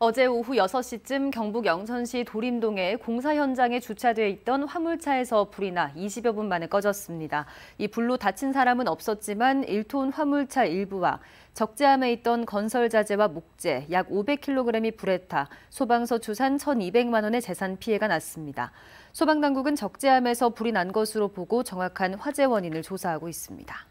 어제 오후 6시쯤 경북 영천시 도림동의 공사 현장에 주차돼 있던 화물차에서 불이 나 20여 분 만에 꺼졌습니다. 이 불로 다친 사람은 없었지만 1톤 화물차 일부와 적재함에 있던 건설 자재와 목재 약 500kg이 불에 타 소방서 추산 1,200만 원의 재산 피해가 났습니다. 소방당국은 적재함에서 불이 난 것으로 보고 정확한 화재 원인을 조사하고 있습니다.